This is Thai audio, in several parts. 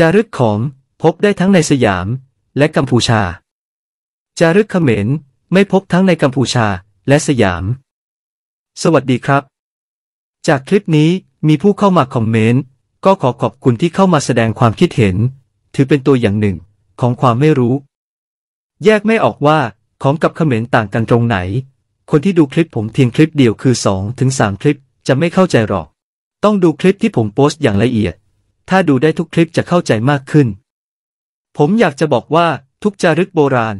จารึกของพบได้ทั้งในสยามและกัมพูชา จารึกเขมรไม่พบทั้งในกัมพูชาและสยาม สวัสดีครับ จากคลิปนี้มีผู้เข้ามาคอมเมนต์ ก็ขอขอบคุณที่เข้ามาแสดงความคิดเห็น ถือเป็นตัวอย่างหนึ่งของความไม่รู้ แยกไม่ออกว่าของกับเขมรต่างกันตรงไหน คนที่ดูคลิปผมเพียงคลิปเดียวคือ2-3ถึงคลิป จะไม่เข้าใจหรอก ต้องดูคลิปที่ผมโพสต์อย่างละเอียดถ้าดูได้ทุกคลิป จะเข้าใจมากขึ้น ผมอยากจะบอกว่าทุกจารึกโบราณ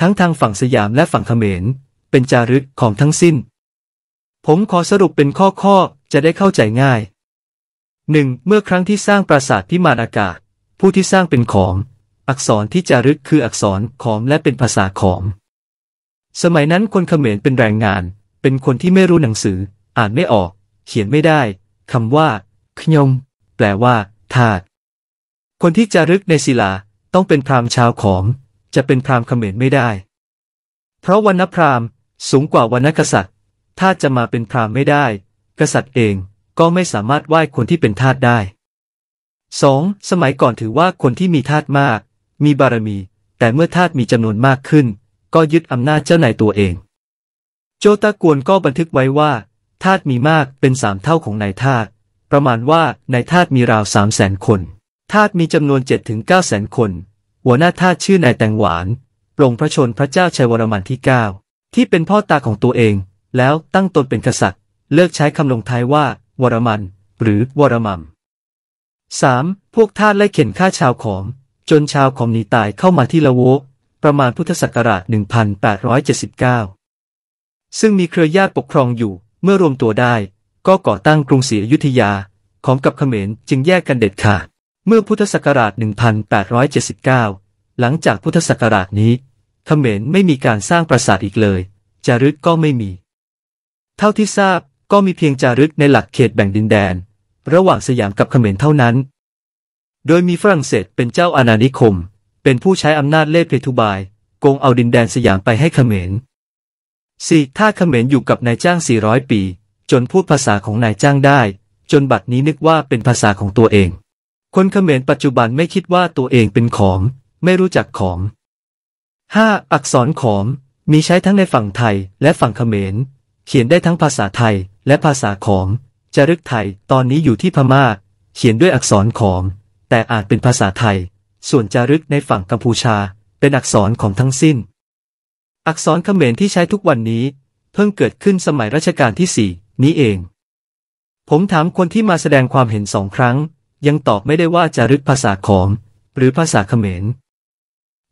ทั้งทางฝั่งสยามและฝั่งเขมรเป็นจารึกของทั้งสิ้น ผมขอสรุปเป็นข้อๆ จะได้เข้าใจง่าย 1. เมื่อครั้งที่สร้างปราสาทพิมานอากาศ ผู้ที่สร้างเป็นขอม อักษรที่จารึกคืออักษรขอมและเป็นภาษาขอม สมัยนั้นคนเขมรเป็นแรงงาน เป็นคนที่ไม่รู้หนังสือ อ่านไม่ออก เขียนไม่ได้คำว่าขยมแปลว่าธาตุคนที่จะรึกในศิลา ต้องเป็นพราหมณ์ชาวขอมจะเป็นพราหมณ์เขมรไม่ได้ เพราะวันณพราหมณ์สูงกว่าวันณกษัตริย์ถ้าจะมาเป็นพราหมณ์ไม่ได้ กษัตริย์เองก็ไม่สามารถไหว้คนที่เป็นทาสได้ 2. สมัยก่อนถือว่าคนที่มีทาสมาก มีบารมี แต่เมื่อทาสมีจำนวนมากขึ้น ก็ยึดอำนาจเจ้านายตัวเอง โจตะกวนก็บันทึกไว้ว่า ทาสมีมากเป็นสามเท่าของนายทาสประมาณว่าในทาสมีราวสามแสนคน ทาสมีจำนวนเจ็ดถึงเก้าแสนคน หัวหน้าทาสชื่อนายแตงหวานปรงพระชนพระเจ้าชัยวรมันที่เก้าที่เป็นพ่อตาของตัวเอง แล้วตั้งตนเป็นกษัตริย์ เลิกใช้คำลงท้ายว่า วรมัน หรือวรมัม 3. พวกทาสไล่เข็นฆ่าชาวขอม จนชาวขอมหนีตายเข้ามาที่ละโวประมาณพุทธศักราช1879ซึ่งมีเครือญาติปกครองอยู่ เมื่อรวมตัวได้ก็ก่อตั้งกรุงศรีอยุธยา ของกับเขมรจึงแยกกันเด็ดขาดเมื่อพุทธศักราช 1879 หลังจากพุทธศักราชนี้เขมรไม่มีการสร้างปราสาทอีกเลยจารึกก็ไม่มี เท่าที่ทราบก็มีเพียงจารึกในหลักเขตแบ่งดินแดน ระหว่างสยามกับเขมรเท่านั้น โดยมีฝรั่งเศสเป็นเจ้าอาณานิคม เป็นผู้ใช้อำนาจเล่เพทุบายโกงเอาดินแดนสยามไปให้เขมรสี่ถ้าเขมรอยู่กับนายจ้าง 400 ปีจนพูดภาษาของนายจ้างได้ จนบัดนี้นึกว่าเป็นภาษาของตัวเอง คนเขมรปัจจุบันไม่คิดว่าตัวเองเป็นขอมไม่รู้จักขอม 5. อักษรขอมมีใช้ทั้งในฝั่งไทยและฝั่งเขมร เขียนได้ทั้งภาษาไทย และภาษาขอมจารึกไทยตอนนี้อยู่ที่พมา่า เขียนด้วยอักษรขอมแต่อาจเป็นภาษาไทย ส่วนจารึกในฝั่งกัมพูชา เป็นอักษรของทั้งสิ้น อักษรเขมรที่ใช้ทุกวันนี้ เพิ่งเกิดขึ้นสมัยรัชกาลที่สี่นี้เอง ผมถามคนที่มาแสดงความเห็นสองครั้ง ยังตอบไม่ได้ว่าจะรึกภาษาขอม หรือภาษาเขมร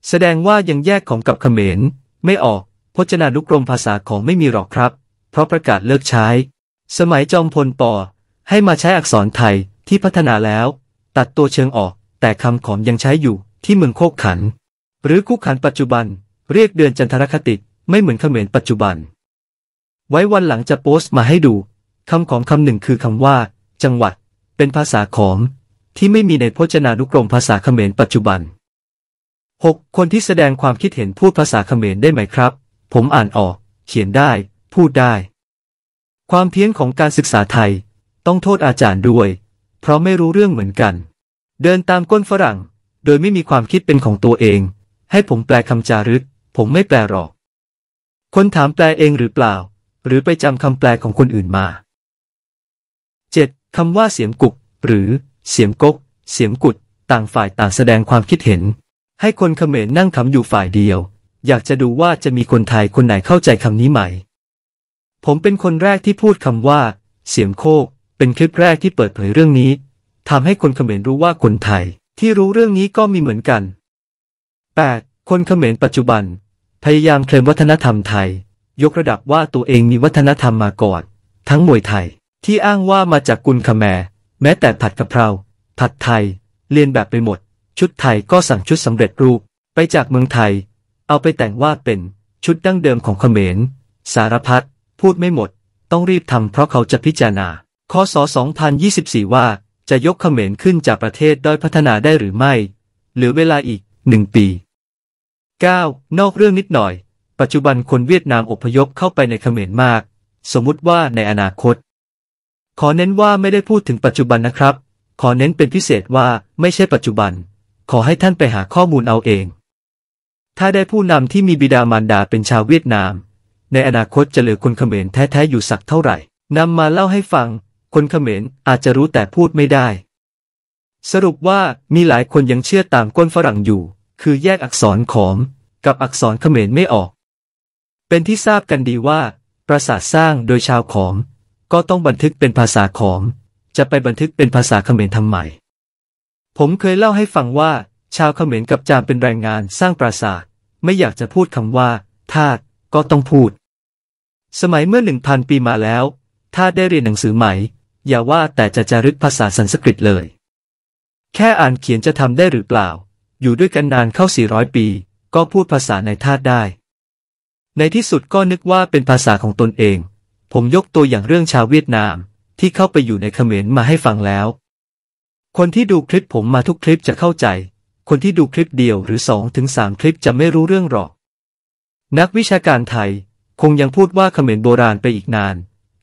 แสดงว่ายังแยกของกับเขมร ไม่ออก พจนานุกรมภาษาของไม่มีหรอกครับ เพราะประกาศเลิกใช้ สมัยจอมพลปอให้มาใช้อักษรไทยที่พัฒนาแล้ว ตัดตัวเชิงออก แต่คำขอมยังใช้อยู่ที่เมืองโคกขัน หรือคุกขันปัจจุบันเรียกเดือนจันทรคติไม่เหมือนเขมรปัจจุบันไว้วันหลังจะโพสต์มาให้ดูคำของคำหนึ่งคือคำว่า จังหวัดเป็นภาษาขอม ที่ไม่มีในพจนานุกรมภาษาเขมร ปัจจุบัน 6. คนที่แสดงความคิดเห็นพูดภาษาเขมรได้ไหมครับ ผมอ่านออก เขียนได้ พูดได้ ความเพี้ยนของการศึกษาไทย ต้องโทษอาจารย์ด้วย เพราะไม่รู้เรื่องเหมือนกัน เดินตามก้นฝรั่ง โดยไม่มีความคิดเป็นของตัวเอง ให้ผมแปลคำจารึก ผมไม่แปลหรอก คนถามแปลเองหรือเปล่าหรือไปจำคำแปลของคนอื่นมา 7. คำว่าเสียมกุก หรือ เสียมกก เสียมกุด ต่างฝ่ายต่างแสดงความคิดเห็น ให้คนเขมรนั่งขำอยู่ฝ่ายเดียว อยากจะดูว่าจะมีคนไทยคนไหนเข้าใจคำนี้ไหมผมเป็นคนแรกที่พูดคำว่า เสียมโคก เป็นคลิปแรกที่เปิดเผยเรื่องนี้ทำให้คนเขมรรู้ว่าคนไทย ที่รู้เรื่องนี้ก็มีเหมือนกัน 8. คนเขมรปัจจุบัน พยายามเคลมวัฒนธรรมไทยยกระดับว่าตัวเองมีวัฒนธรรมมาก่อนทั้งมวยไทยที่อ้างว่ามาจากกุลขแมแม้แต่ผัดกะเพรา ผัดไทย เรียนแบบไปหมด ชุดไทยก็สั่งชุดสำเร็จรูปไปจากเมืองไทย เอาไปแต่งว่าเป็นชุดดั้งเดิมของเขมร สารพัดพูดไม่หมด ต้องรีบทำเพราะเขาจะพิจารณาคอ2024ว่าจะยกเขมรขึ้นจากประเทศด้อยพัฒนาได้หรือไม่หรือเวลาอีกหนึ่งปี 9. นอกเรื่องนิดหน่อยปัจจุบันคนเวียดนามอพยพเข้าไปในเขมรมากสมมุติว่าในอนาคต ขอเน้นว่าไม่ได้พูดถึงปัจจุบันนะครับ ขอเน้นเป็นพิเศษว่าไม่ใช่ปัจจุบัน ขอให้ท่านไปหาข้อมูลเอาเอง ถ้าได้ผู้นำที่มีบิดามารดาเป็นชาวเวียดนาม ในอนาคตจะเหลือคนเขมรแท้ๆอยู่สักเท่าไหร่นำมาเล่าให้ฟัง คนเขมรอาจจะรู้แต่พูดไม่ได้ สรุปว่ามีหลายคนยังเชื่อตามก้นฝรั่งอยู่ คือแยกอักษรขอมกับอักษรเขมรไม่ออกเป็นที่ทราบกันดีว่า ปราสาทสร้างโดยชาวขอม ก็ต้องบันทึกเป็นภาษาขอม จะไปบันทึกเป็นภาษาเขมรทำไม ผมเคยเล่าให้ฟังว่าชาวเขมรกับจามเป็นแรงงานสร้างปราสาท ไม่อยากจะพูดคำว่า ทาสก็ต้องพูดสมัยเมื่อหนึ่งพันปีมาแล้วทาาได้เรียนหนังสือใหม่อย่าว่าแต่จะจารึกภาษาสันสกฤตเลย แค่อ่านเขียนจะทำได้หรือเปล่า อยู่ด้วยกันนานเข้าสี่ร้อยปี ก็พูดภาษาในทาสได้ในที่สุดก็นึกว่าเป็นภาษาของตนเอง ผมยกตัวอย่างเรื่องชาวเวียดนาม ที่เข้าไปอยู่ในเขมรมาให้ฟังแล้ว คนที่ดูคลิปผมมาทุกคลิปจะเข้าใจ คนที่ดูคลิปเดียวหรือสองถึงสามคลิปจะไม่รู้เรื่องหรอก นักวิชาการไทยคงยังพูดว่าเขมรโบราณไปอีกนาน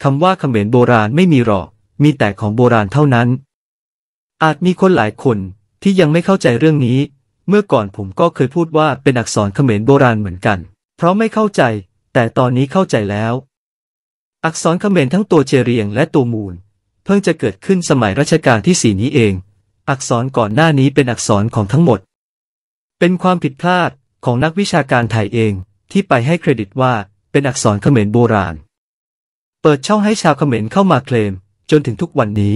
คำว่าเขมรโบราณไม่มีหรอก มีแต่ของโบราณเท่านั้น อาจมีคนหลายคนที่ยังไม่เข้าใจเรื่องนี้ เมื่อก่อนผมก็เคยพูดว่าเป็นอักษรเขมรโบราณเหมือนกันเพราะไม่เข้าใจ แต่ตอนนี้เข้าใจแล้ว อักษรเขมรทั้งตัวเจเรียงและตัวมูล เพิ่งจะเกิดขึ้นสมัยรัชกาลที่สี่นี้เอง อักษรก่อนหน้านี้เป็นอักษรของทั้งหมด เป็นความผิดพลาดของนักวิชาการไทยเองที่ไปให้เครดิตว่าเป็นอักษรเขมรโบราณ เปิดช่องให้ชาวเขมรเข้ามาเคลมจนถึงทุกวันนี้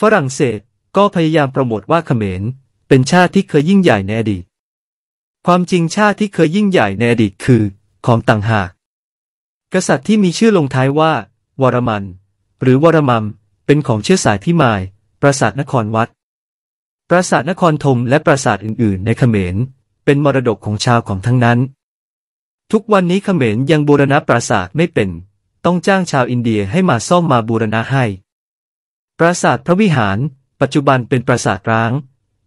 ฝรั่งเศสก็พยายามโปรโมทว่าเขมร เป็นชาติที่เคยยิ่งใหญ่ในอดีตความจริงชาติที่เคยยิ่งใหญ่ในอดีตคือ ของต่างหากกษัตริย์ที่มีชื่อลงท้ายว่า วรมัน หรือวรมัมเป็นของเชื้อสายที่มายปราสาทนครวัด ปราสาทนครธมและปราสาทอื่น ๆ ในเขมร เป็นมรดกของชาวของทั้งนั้น ทุกวันนี้เขมรยังบูรณะปราสาทไม่เป็น ต้องจ้างชาวอินเดียให้มาซ่อมมาบูรณะให้ ปราสาทพระวิหาร ปัจจุบันเป็นปราสาทร้าง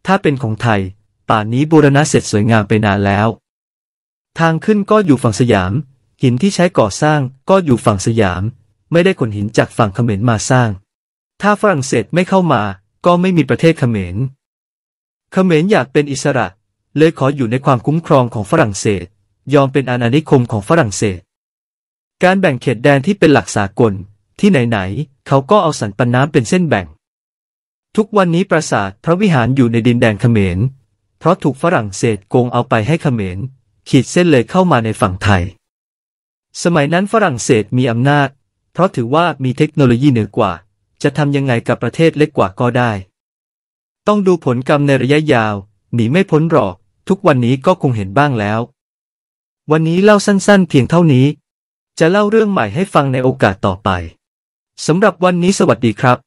ถ้าเป็นของไทยป่านนี้บูรณะเสร็จสวยงามไปนานแล้ว ทางขึ้นก็อยู่ฝั่งสยาม หินที่ใช้ก่อสร้างก็อยู่ฝั่งสยาม ไม่ได้ขนหินจากฝั่งเขมรมาสร้าง ถ้าฝรั่งเศสไม่เข้ามาก็ไม่มีประเทศเขมรเขมรอยากเป็นอิสระ เลยขออยู่ในความคุ้มครองของฝรั่งเศส ยอมเป็นอาณานิคมของฝรั่งเศส การแบ่งเขตแดนที่เป็นหลักสากลที่ไหนๆเขาก็เอาสันปันน้ำเป็นเส้นแบ่ง ทุกวันนี้ปราสาทพระวิหารอยู่ในดินแดนเขมรพราะถูกฝรั่งเศสโกงเอาไปให้เขมร ขีดเส้นเลยเข้ามาในฝั่งไทย สมัยนั้นฝรั่งเศสมีอำนาจ เพราะถือว่ามีเทคโนโลยีเหนือกว่า จะทำยังไงกับประเทศเล็กกว่าก็ได้ ต้องดูผลกรรมในระยะยาวหนีไม่พ้นหรอก ทุกวันนี้ก็คงเห็นบ้างแล้ว วันนี้เล่าสั้น ๆ เพียงเท่านี้ จะเล่าเรื่องใหม่ให้ฟังในโอกาสต่อไปสำหรับวันนี้สวัสดีครับ